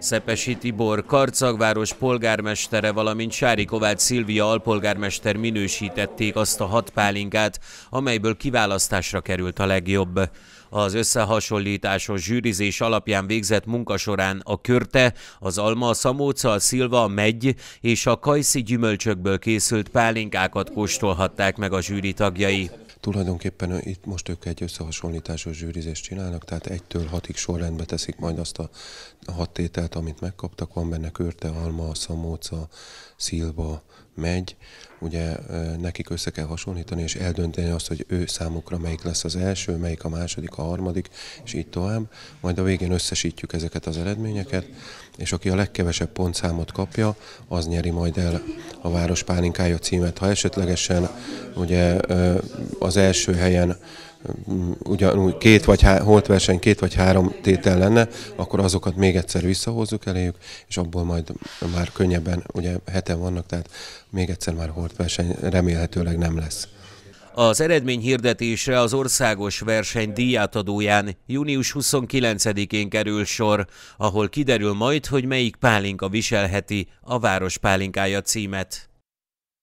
Szepesi Tibor, Karcagváros polgármestere, valamint Sári Kovács Szilvia alpolgármester minősítették azt a hat pálinkát, amelyből kiválasztásra került a legjobb. Az összehasonlításos zsűrizés alapján végzett munka során a körte, az alma, a szamóca, a szilva, a megy és a kajszi gyümölcsökből készült pálinkákat kóstolhatták meg a zsűri tagjai. Tulajdonképpen itt most ők egy összehasonlításos zsűrizést csinálnak, tehát egytől hatig sorrendbe teszik majd azt a hat tételt, amit megkaptak. Van benne körte, alma, szamóca, szilba, megy, ugye nekik össze kell hasonlítani, és eldönteni azt, hogy ő számukra melyik lesz az első, melyik a második, a harmadik, és így tovább. Majd a végén összesítjük ezeket az eredményeket, és aki a legkevesebb pontszámot kapja, az nyeri majd el a Város Pálinkája címet. Ha esetlegesen ugye az első helyen mm, ugyanúgy két vagy há- verseny, két vagy három tétel lenne, akkor azokat még egyszer visszahozzuk eléjük, és abból majd már könnyebben, ugye heten vannak, tehát még egyszer már verseny remélhetőleg nem lesz. Az eredmény hirdetésre az országos verseny díjátadóján június 29-én kerül sor, ahol kiderül majd, hogy melyik pálinka viselheti a város pálinkája címet.